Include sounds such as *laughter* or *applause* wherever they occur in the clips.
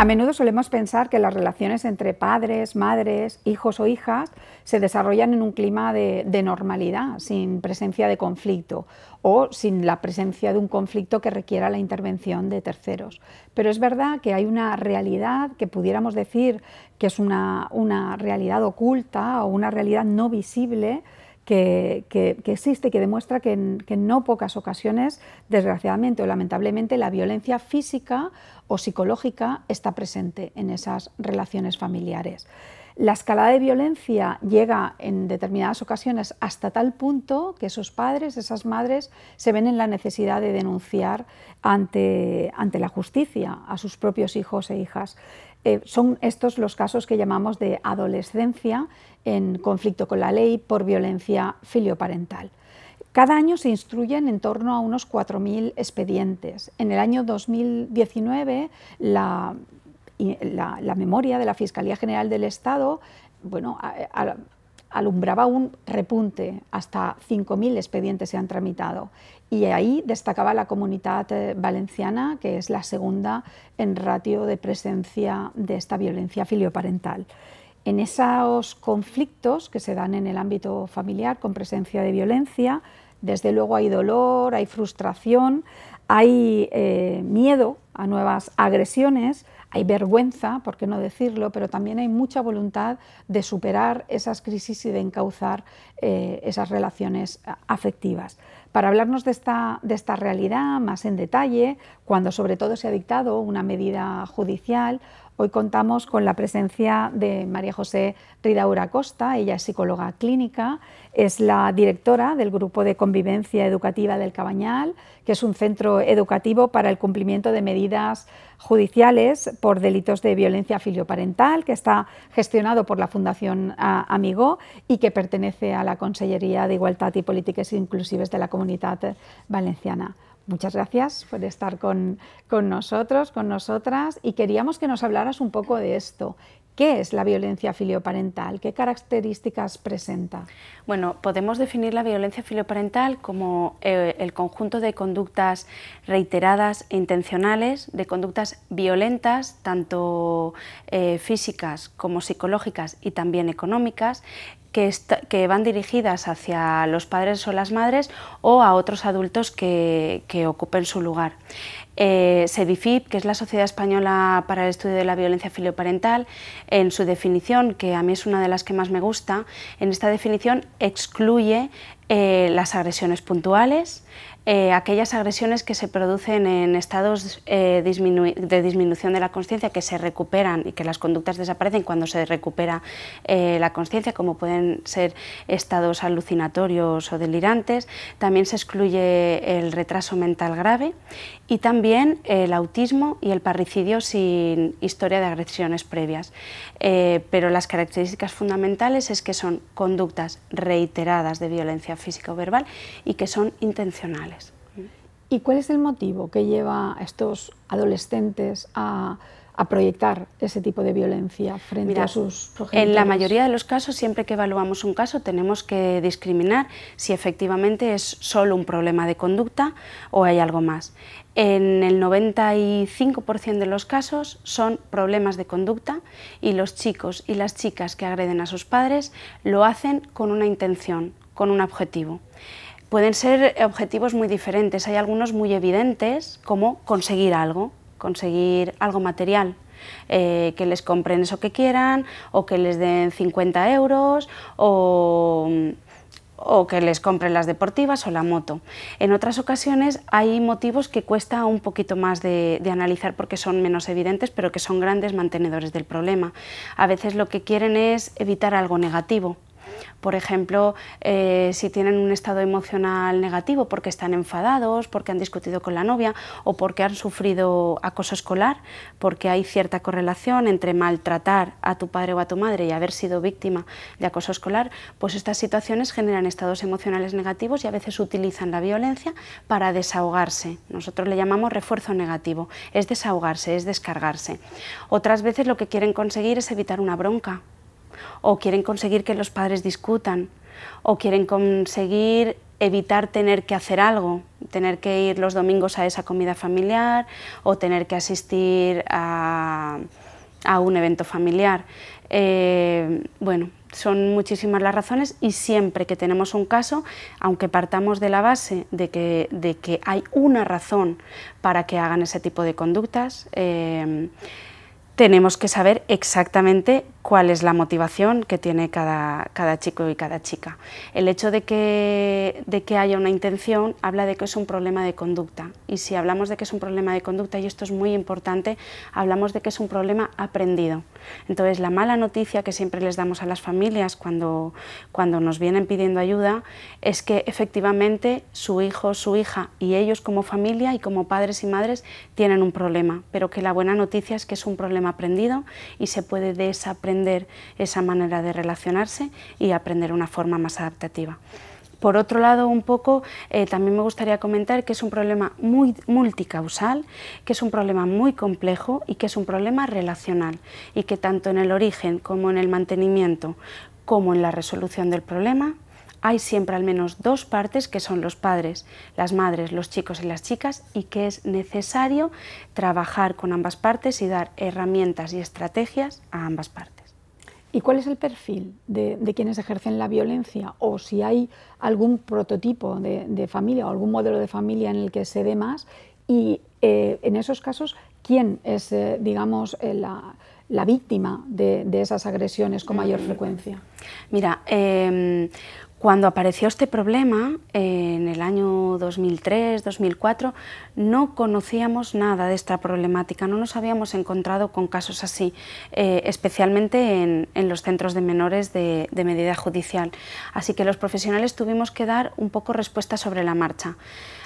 A menudo solemos pensar que las relaciones entre padres, madres, hijos o hijas se desarrollan en un clima de, normalidad, sin presencia de conflicto o sin la presencia de un conflicto que requiera la intervención de terceros. Pero es verdad que hay una realidad que pudiéramos decir que es una realidad oculta o una realidad no visible que, existe, que demuestra que en, no pocas ocasiones, desgraciadamente o lamentablemente, la violencia física o psicológica está presente en esas relaciones familiares. La escalada de violencia llega en determinadas ocasiones hasta tal punto que esos padres, esas madres, se ven en la necesidad de denunciar ante, ante la justicia a sus propios hijos e hijas. Eh, son estos los casos que llamamos de adolescencia en conflicto con la ley por violencia filioparental. Cada año se instruyen en torno a unos 4.000 expedientes. En el año 2019, la, la, memoria de la Fiscalía General del Estado bueno, alumbraba un repunte, hasta 5.000 expedientes se han tramitado y ahí destacaba la comunidad eh, valenciana, que es la segunda en ratio de presencia de esta violencia filioparental. En esos conflictos que se dan en el ámbito familiar con presencia de violencia, desde luego hay dolor, hay frustración, hay eh, miedo a nuevas agresiones, hay vergüenza, por qué no decirlo, pero también hay mucha voluntad de superar esas crisis y de encauzar eh, esas relaciones eh, afectivas. Para hablarnos de esta, de esta realidad más en detalle, cuando sobre todo se ha dictado una medida judicial Hoy contamos con la presencia de María José Ridaura Costa, ella es psicóloga clínica, es la directora del Grupo de Convivencia Educativa del Cabañal, que es un centro educativo para el cumplimiento de medidas judiciales por delitos de violencia filioparental, que está gestionado por la Fundación Amigo y que pertenece a la Consellería de Igualdad y Políticas Inclusivas de la Comunidad Valenciana. Muchas gracias por estar con, nosotros, con nosotras, y queríamos que nos hablaras un poco de esto. ¿Qué es la violencia filioparental? ¿Qué características presenta? Bueno, podemos definir la violencia filioparental como eh, el conjunto de conductas reiteradas e intencionales, de conductas violentas, tanto eh, físicas como psicológicas y también económicas, que, van dirigidas hacia los padres o las madres o a otros adultos que, ocupen su lugar. Eh, SEDIFIP, que es la Sociedad Española para el Estudio de la Violencia Filioparental, en su definición, que a mí es una de las que más me gusta, en esta definición excluye eh, las agresiones puntuales, eh, aquellas agresiones que se producen en estados eh, de disminución de la conciencia, que se recuperan y que las conductas desaparecen cuando se recupera eh, la conciencia, como pueden ser estados alucinatorios o delirantes. También se excluye el retraso mental grave y también el autismo y el parricidio sin historia de agresiones previas. pero las características fundamentales es que son conductas reiteradas de violencia física o verbal y que son intencionales. ¿Y cuál es el motivo que lleva a estos adolescentes a, proyectar ese tipo de violencia frente a sus progenitores? En la mayoría de los casos, siempre que evaluamos un caso, tenemos que discriminar si efectivamente es solo un problema de conducta o hay algo más. En el 95% de los casos son problemas de conducta y los chicos y las chicas que agreden a sus padres lo hacen con una intención, con un objetivo pueden ser objetivos muy diferentes. Hay algunos muy evidentes, como conseguir algo, conseguir algo material, eh, que les compren eso que quieran, o que les den 50 euros, o, que les compren las deportivas o la moto. En otras ocasiones hay motivos que cuesta un poquito más de, analizar porque son menos evidentes, pero que son grandes mantenedores del problema. A veces lo que quieren es evitar algo negativo. Por ejemplo, eh, si tienen un estado emocional negativo porque están enfadados, porque han discutido con la novia o porque han sufrido acoso escolar, porque hay cierta correlación entre maltratar a tu padre o a tu madre y haber sido víctima de acoso escolar, pues estas situaciones generan estados emocionales negativos y a veces utilizan la violencia para desahogarse. Nosotros le llamamos refuerzo negativo, es desahogarse, es descargarse. Otras veces lo que quieren conseguir es evitar una bronca o quieren conseguir que los padres discutan, o quieren conseguir evitar tener que hacer algo, tener que ir los domingos a esa comida familiar o tener que asistir a, un evento familiar. Eh, bueno, son muchísimas las razones y siempre que tenemos un caso, aunque partamos de la base de que, hay una razón para que hagan ese tipo de conductas, eh, tenemos que saber exactamente cuál es la motivación que tiene cada, chico y cada chica. El hecho de que, haya una intención habla de que es un problema de conducta. Y si hablamos de que es un problema de conducta, y esto es muy importante, hablamos de que es un problema aprendido. Entonces, la mala noticia que siempre les damos a las familias cuando, nos vienen pidiendo ayuda es que efectivamente su hijo, su hija y ellos como familia y como padres y madres tienen un problema, pero que la buena noticia es que es un problema aprendido y se puede desaprender esa manera de relacionarse y aprender una forma más adaptativa. Por otro lado, un poco eh, también me gustaría comentar que es un problema muy multicausal, que es un problema muy complejo y que es un problema relacional y que tanto en el origen como en el mantenimiento como en la resolución del problema hay siempre al menos dos partes que son los padres, las madres, los chicos y las chicas y que es necesario trabajar con ambas partes y dar herramientas y estrategias a ambas partes. ¿Y cuál es el perfil de, quienes ejercen la violencia? O si hay algún prototipo de, familia o algún modelo de familia en el que se dé más. Y eh, en esos casos, ¿quién es, eh, digamos, eh, la, víctima de, esas agresiones con mayor mm. frecuencia? Mira, em, cuando apareció este problema, eh, en el año 2003-2004, no conocíamos nada de esta problemática, no nos habíamos encontrado con casos así, eh, especialmente en, los centros de menores de, de medida judicial. Así que los profesionales tuvimos que dar un poco respuesta sobre la marcha.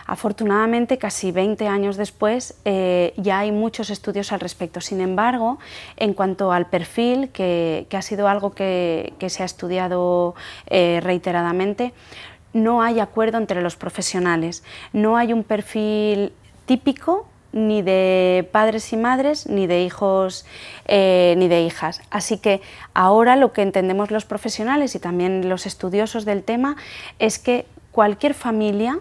Afortunadamente, casi 20 años después, eh, ya hay muchos estudios al respecto. Sin embargo, en cuanto al perfil, que, ha sido algo que, se ha estudiado eh, reiteradamente, no hay acuerdo entre los profesionales. No hay un perfil típico ni de padres y madres, ni de hijos eh, ni de hijas. Así que ahora lo que entendemos los profesionales y también los estudiosos del tema es que cualquier familia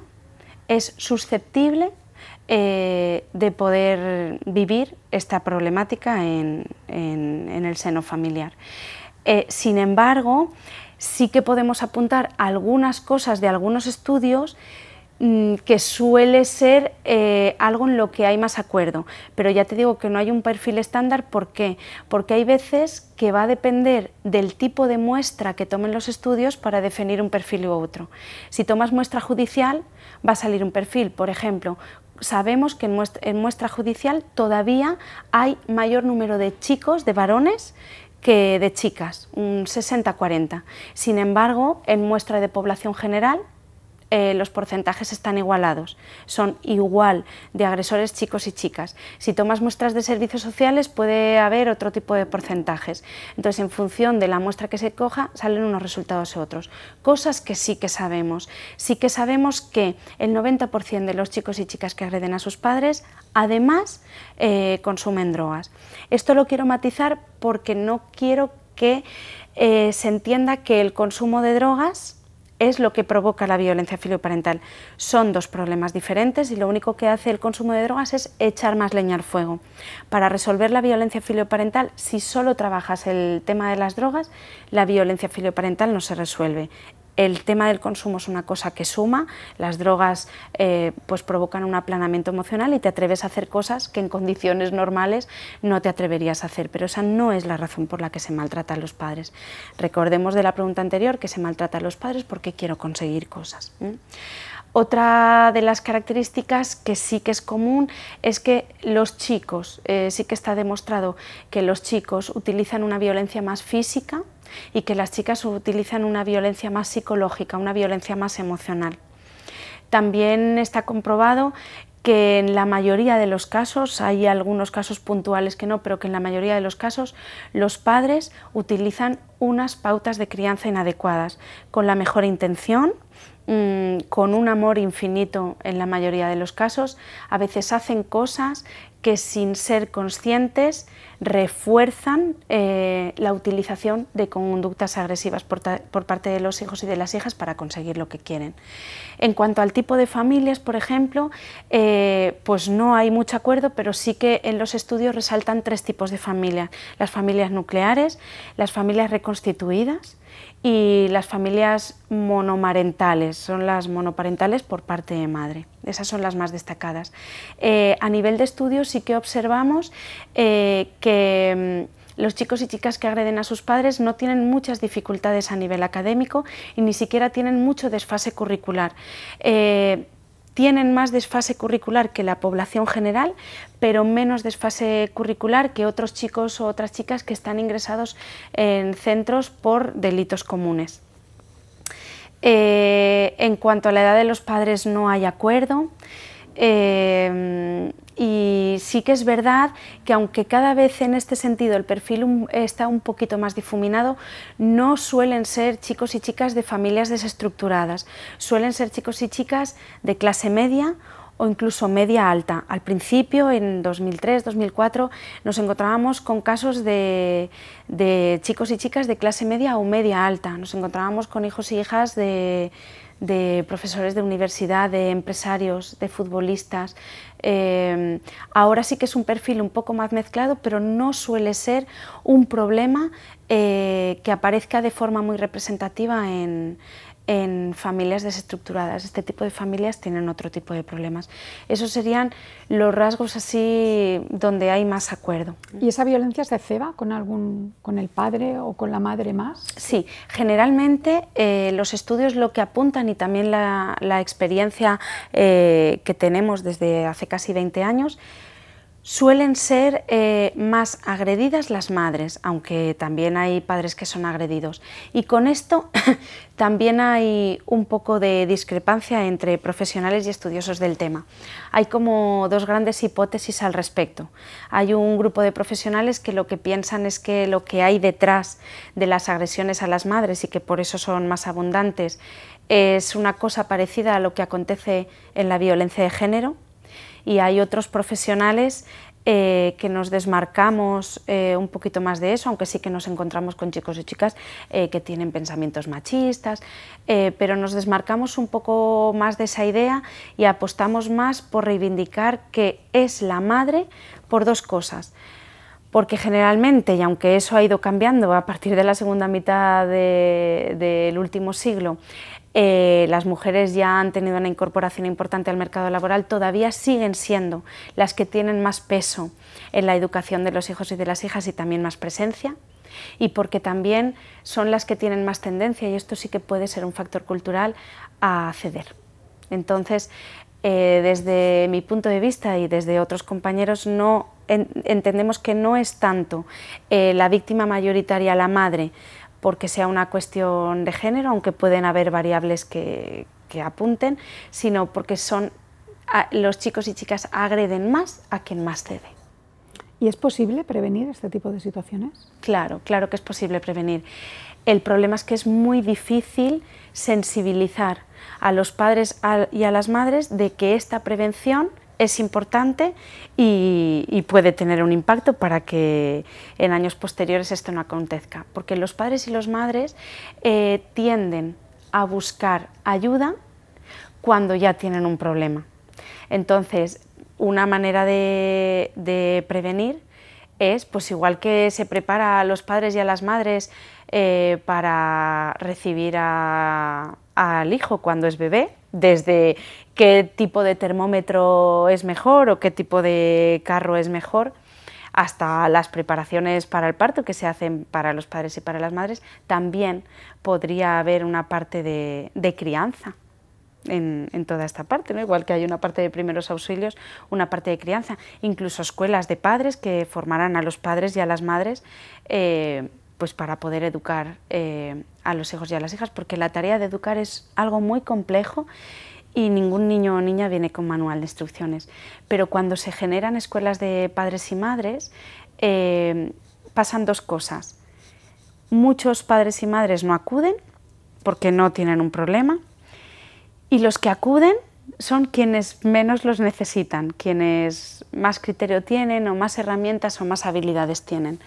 es susceptible eh, de poder vivir esta problemática en, el seno familiar. Eh, sin embargo, sí que podemos apuntar algunas cosas de algunos estudios Mm, que suele ser eh, algo en lo que hay más acuerdo, pero ya te digo que no hay un perfil estándar, ¿por qué? Porque hay veces que va a depender del tipo de muestra que tomen los estudios para definir un perfil u otro. Si tomas muestra judicial, va a salir un perfil, por ejemplo, sabemos que en muestra, en muestra judicial todavía hay mayor número de chicos, de varones, que de chicas, un 60-40. Sin embargo, en muestra de población general, eh, los porcentajes están igualados, son igual de agresores chicos y chicas. Si tomas muestras de servicios sociales puede haber otro tipo de porcentajes. Entonces, en función de la muestra que se coja, salen unos resultados u otros. Cosas que sí que sabemos. Sí que sabemos que el 90% de los chicos y chicas que agreden a sus padres, además, eh, consumen drogas. Esto lo quiero matizar porque no quiero que eh, se entienda que el consumo de drogas es lo que provoca la violencia filoparental. Son dos problemas diferentes y lo único que hace el consumo de drogas es echar más leña al fuego. Para resolver la violencia filoparental, si solo trabajas el tema de las drogas, la violencia filoparental no se resuelve el tema del consumo es una cosa que suma, las drogas eh, pues provocan un aplanamiento emocional y te atreves a hacer cosas que en condiciones normales no te atreverías a hacer, pero esa no es la razón por la que se maltratan los padres. Recordemos de la pregunta anterior que se maltratan los padres porque quiero conseguir cosas. Otra de las características que sí que es común es que los chicos, eh, sí que está demostrado que los chicos utilizan una violencia más física, y que las chicas utilizan una violencia más psicológica, una violencia más emocional. También está comprobado que en la mayoría de los casos, hay algunos casos puntuales que no, pero que en la mayoría de los casos los padres utilizan unas pautas de crianza inadecuadas, con la mejor intención, mm, con un amor infinito en la mayoría de los casos, a veces hacen cosas que sin ser conscientes refuerzan eh, la utilización de conductas agresivas por, parte de los hijos y de las hijas para conseguir lo que quieren. En cuanto al tipo de familias, por ejemplo, eh, pues no hay mucho acuerdo, pero sí que en los estudios resaltan tres tipos de familias. Las familias nucleares, las familias reconstituidas y las familias monomarentales, son las monoparentales por parte de madre. Esas son las más destacadas. Eh, a nivel de estudios sí que observamos que Mm, los chicos y chicas que agreden a sus padres no tienen muchas dificultades a nivel académico y ni siquiera tienen mucho desfase curricular. Eh, tienen más desfase curricular que la población general, pero menos desfase curricular que otros chicos o otras chicas que están ingresados en centros por delitos comunes. Eh, en cuanto a la edad de los padres no hay acuerdo. Em, y sí que es verdad que aunque cada vez en este sentido el perfil está un poquito más difuminado, no suelen ser chicos y chicas de familias desestructuradas, suelen ser chicos y chicas de clase media o incluso media alta. Al principio, en 2003, 2004, nos encontrábamos con casos de, de chicos y chicas de clase media o media alta, nos encontrábamos con hijos y hijas de de profesores de universidad, de empresarios, de futbolistas. Eh, ahora sí que es un perfil un poco más mezclado, pero no suele ser un problema eh, que aparezca de forma muy representativa en, en familias desestructuradas. Este tipo de familias tienen otro tipo de problemas. Esos serían los rasgos así donde hay más acuerdo. ¿Y esa violencia se ceba con, algún, con el padre o con la madre más? Sí, generalmente eh, los estudios lo que apuntan y también la, experiencia eh, que tenemos desde hace casi 20 años Suelen ser eh, más agredidas las madres, aunque también hay padres que son agredidos. Y con esto *laughs* también hay un poco de discrepancia entre profesionales y estudiosos del tema. Hay como dos grandes hipótesis al respecto. Hay un grupo de profesionales que lo que piensan es que lo que hay detrás de las agresiones a las madres y que por eso son más abundantes es una cosa parecida a lo que acontece en la violencia de género y hay otros profesionales eh, que nos desmarcamos eh, un poquito más de eso, aunque sí que nos encontramos con chicos y chicas eh, que tienen pensamientos machistas, pero nos desmarcamos un poco más de esa idea y apostamos más por reivindicar que es la madre por dos cosas porque generalmente, y aunque eso ha ido cambiando a partir de la segunda mitad del último siglo, eh, las mujeres ya han tenido una incorporación importante al mercado laboral, todavía siguen siendo las que tienen más peso en la educación de los hijos y de las hijas y también más presencia, y porque también son las que tienen más tendencia, y esto sí que puede ser un factor cultural, a ceder. Entonces, eh, desde mi punto de vista y desde otros compañeros, no entendemos que no es tanto eh, la víctima mayoritaria la madre porque sea una cuestión de género, aunque pueden haber variables que, apunten, sino porque son los chicos y chicas agreden más a quien más cede. ¿Y es posible prevenir este tipo de situaciones? Claro, claro que es posible prevenir. El problema es que es muy difícil sensibilizar a los padres y a las madres de que esta prevención es importante y, puede tener un impacto para que en años posteriores esto no acontezca, porque los padres y las madres eh, tienden a buscar ayuda cuando ya tienen un problema. Entonces, una manera de, prevenir es, pues igual que se prepara a los padres y a las madres eh, para recibir al hijo cuando es bebé, desde qué tipo de termómetro es mejor o qué tipo de carro es mejor, hasta las preparaciones para el parto que se hacen para los padres y para las madres, también podría haber una parte de, crianza. En, toda esta parte, ¿no? igual que hay una parte de primeros auxilios, una parte de crianza, incluso escuelas de padres que formarán a los padres y a las madres eh, pues para poder educar eh, a los hijos y a las hijas, porque la tarea de educar es algo muy complejo y ningún niño o niña viene con manual de instrucciones. Pero cuando se generan escuelas de padres y madres, eh, pasan dos cosas. Muchos padres y madres no acuden porque no tienen un problema y los que acuden son quienes menos los necesitan, quienes más criterio tienen o más herramientas o más habilidades tienen.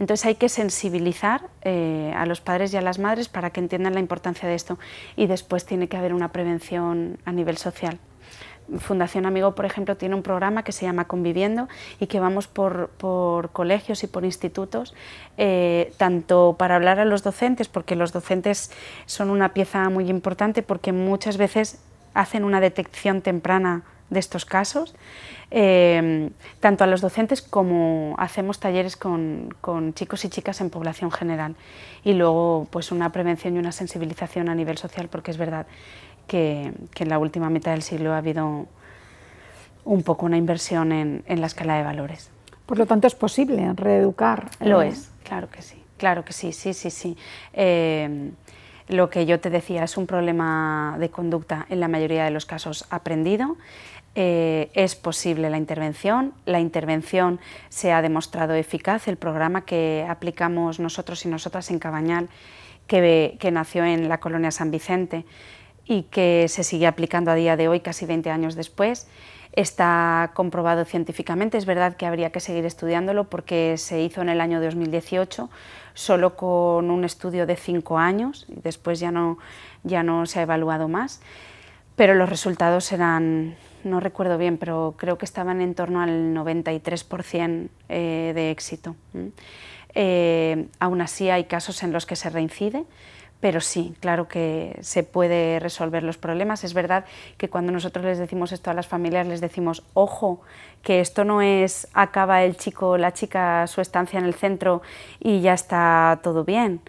Entonces hay que sensibilizar eh, a los padres y a las madres para que entiendan la importancia de esto y después tiene que haber una prevención a nivel social. Fundación Amigo, por ejemplo, tiene un programa que se llama Conviviendo y que vamos por, colegios y por institutos, eh, tanto para hablar a los docentes, porque los docentes son una pieza muy importante, porque muchas veces hacen una detección temprana de estos casos, em, tanto a los docentes como hacemos talleres con, chicos y chicas en población general. Y luego pues una prevención y una sensibilización a nivel social, porque es verdad que, en la última mitad del siglo ha habido un poco una inversión en, la escala de valores. Por lo tanto, es posible reeducar. ¿eh? Lo es, claro que sí, claro que sí, sí, sí, sí. Em, lo que yo te decía es un problema de conducta en la mayoría de los casos aprendido. Eh, es posible la intervención. La intervención se ha demostrado eficaz. El programa que aplicamos nosotros y nosotras en Cabañal, que, que nació en la colonia San Vicente y que se sigue aplicando a día de hoy, casi 20 años después, está comprobado científicamente. Es verdad que habría que seguir estudiándolo porque se hizo en el año 2018 solo con un estudio de cinco años y después ya no, ya no se ha evaluado más, pero los resultados eran no recuerdo bien, pero creo que estaban en torno al 93% eh, de éxito. Eh, aún así hay casos en los que se reincide, pero sí, claro que se puede resolver los problemas. Es verdad que cuando nosotros les decimos esto a las familias, les decimos, ojo, que esto no es acaba el chico la chica su estancia en el centro y ya está todo bien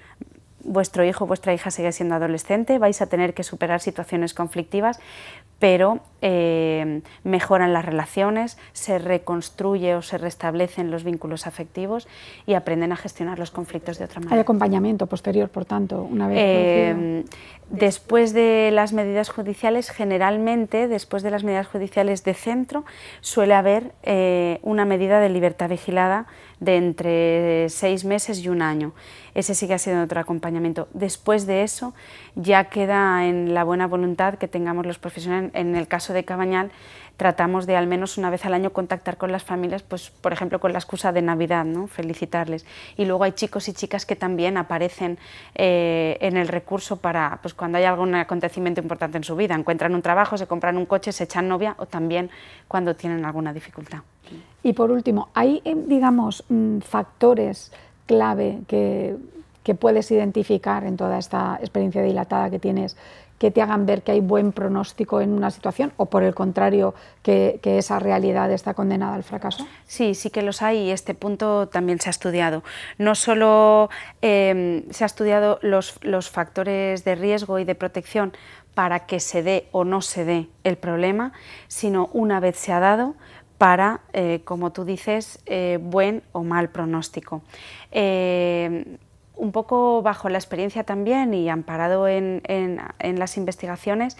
vuestro hijo o vuestra hija sigue siendo adolescente, vais a tener que superar situaciones conflictivas, pero eh, mejoran las relaciones, se reconstruye o se restablecen los vínculos afectivos y aprenden a gestionar los conflictos de otra manera. Hay acompañamiento posterior, por tanto, una vez. Eh, después de las medidas judiciales, generalmente, después de las medidas judiciales de centro, suele haber eh, una medida de libertad vigilada de entre seis meses y un año. Ese sigue siendo otro acompañamiento. Después de eso ya queda en la buena voluntad que tengamos los profesionales, en el caso de Cabañal, tratamos de al menos una vez al año contactar con las familias, pues por ejemplo con la excusa de Navidad, felicitarles. Y luego hay chicos y chicas que también aparecen eh, en el recurso para pues, cuando hay algún acontecimiento importante en su vida, encuentran un trabajo, se compran un coche, se echan novia o también cuando tienen alguna dificultad. Y por último, ¿hay, eh, digamos, mm, factores clave que que puedes identificar en toda esta experiencia dilatada que tienes que te hagan ver que hay buen pronóstico en una situación o por el contrario que, esa realidad está condenada al fracaso? Sí, sí que los hay y este punto también se ha estudiado. No solo em, se ha estudiado los, los factores de riesgo y de protección para que se dé o no se dé el problema, sino una vez se ha dado, para, eh, como tú dices, eh, buen o mal pronóstico. Eh, un poco bajo la experiencia también y amparado en, las investigaciones,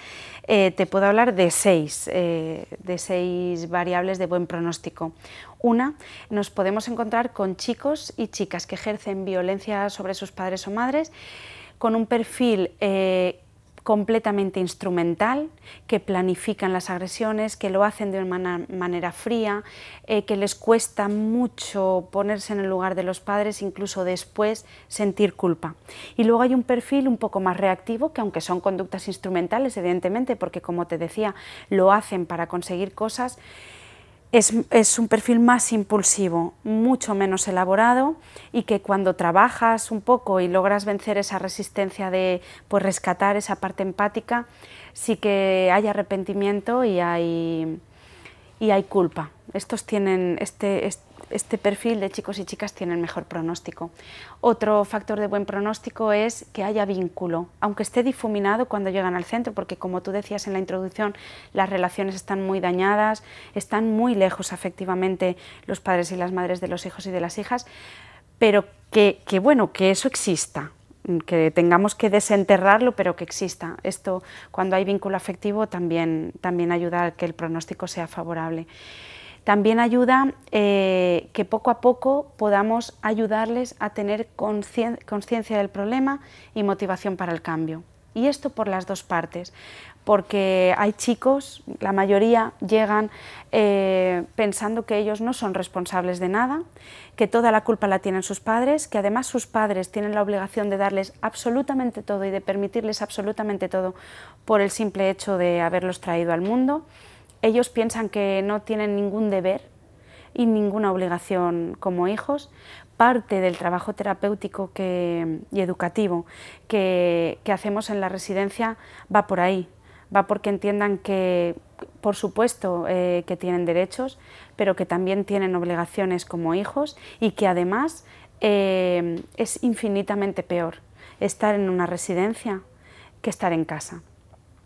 eh, te puedo hablar de seis, eh, de seis variables de buen pronóstico. Una, nos podemos encontrar con chicos y chicas que ejercen violencia sobre sus padres o madres con un perfil eh, completamente instrumental, que planifican las agresiones, que lo hacen de una manera fría, eh, que les cuesta mucho ponerse en el lugar de los padres, incluso después sentir culpa. Y luego hay un perfil un poco más reactivo, que aunque son conductas instrumentales, evidentemente, porque como te decía, lo hacen para conseguir cosas, es, un perfil más impulsivo, mucho menos elaborado y que cuando trabajas un poco y logras vencer esa resistencia de pues, rescatar esa parte empática, sí que hay arrepentimiento y hay, y hay culpa. Estos tienen este, este este perfil de chicos y chicas tiene el mejor pronóstico. Otro factor de buen pronóstico es que haya vínculo, aunque esté difuminado cuando llegan al centro, porque como tú decías en la introducción, las relaciones están muy dañadas, están muy lejos afectivamente los padres y las madres de los hijos y de las hijas, pero que, bueno, que eso exista, que tengamos que desenterrarlo, pero que exista. Esto, cuando hay vínculo afectivo, también, también ayuda a que el pronóstico sea favorable. También ayuda eh, que poco a poco podamos ayudarles a tener conciencia del problema y motivación para el cambio. Y esto por las dos partes, porque hay chicos, la mayoría llegan eh, pensando que ellos no son responsables de nada, que toda la culpa la tienen sus padres, que además sus padres tienen la obligación de darles absolutamente todo y de permitirles absolutamente todo por el simple hecho de haberlos traído al mundo ellos piensan que no tienen ningún deber y ninguna obligación como hijos. Parte del trabajo terapéutico y educativo que, hacemos en la residencia va por ahí, va porque entiendan que, por supuesto, eh, que tienen derechos, pero que también tienen obligaciones como hijos y que además eh, es infinitamente peor estar en una residencia que estar en casa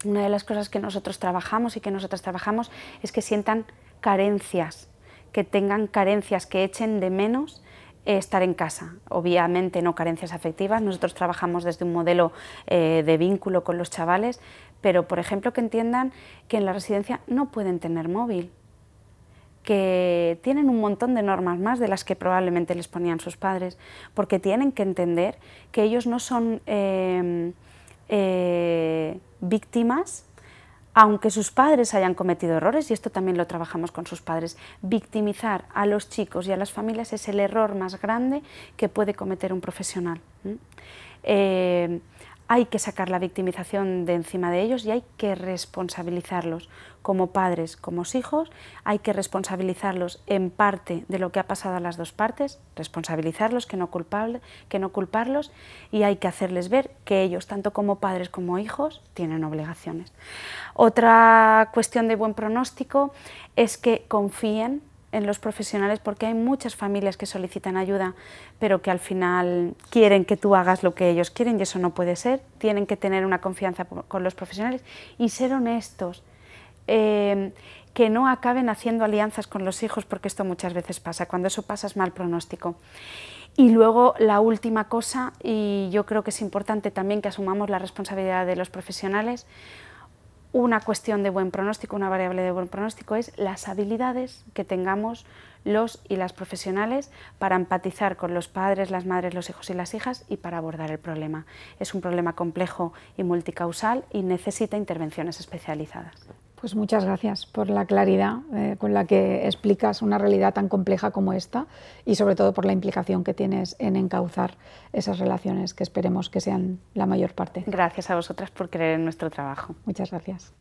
una de las cosas que nosotros trabajamos y que nosotras trabajamos es que sientan carencias, que tengan carencias, que echen de menos eh, estar en casa. Obviamente no carencias afectivas, nosotros trabajamos desde un modelo eh, de vínculo con los chavales, pero por ejemplo que entiendan que en la residencia no pueden tener móvil, que tienen un montón de normas más de las que probablemente les ponían sus padres, porque tienen que entender que ellos no son... Em, eh, víctimas, aunque sus padres hayan cometido errores, y esto también lo trabajamos con sus padres, victimizar a los chicos y a las familias es el error más grande que puede cometer un profesional hay que sacar la victimización de encima de ellos y hay que responsabilizarlos como padres, como hijos, hay que responsabilizarlos en parte de lo que ha pasado a las dos partes, responsabilizarlos, que no, culpable, que no culparlos y hay que hacerles ver que ellos, tanto como padres como hijos, tienen obligaciones. Otra cuestión de buen pronóstico es que confíen en los profesionales porque hay muchas familias que solicitan ayuda, pero que al final quieren que tú hagas lo que ellos quieren y eso no puede ser. Tienen que tener una confianza con los profesionales y ser honestos. Em, que no acaben haciendo alianzas con los hijos, porque esto muchas veces pasa. Cuando eso pasa es mal pronóstico. Y luego la última cosa, y yo creo que es importante también que asumamos la responsabilidad de los profesionales, una cuestión de buen pronóstico, una variable de buen pronóstico es las habilidades que tengamos los y las profesionales para empatizar con los padres, las madres, los hijos y las hijas y para abordar el problema. Es un problema complejo y multicausal y necesita intervenciones especializadas. Pues muchas gracias por la claridad eh, con la que explicas una realidad tan compleja como esta y sobre todo por la implicación que tienes en encauzar esas relaciones que esperemos que sean la mayor parte. Gracias a vosotras por creer en nuestro trabajo. Muchas gracias.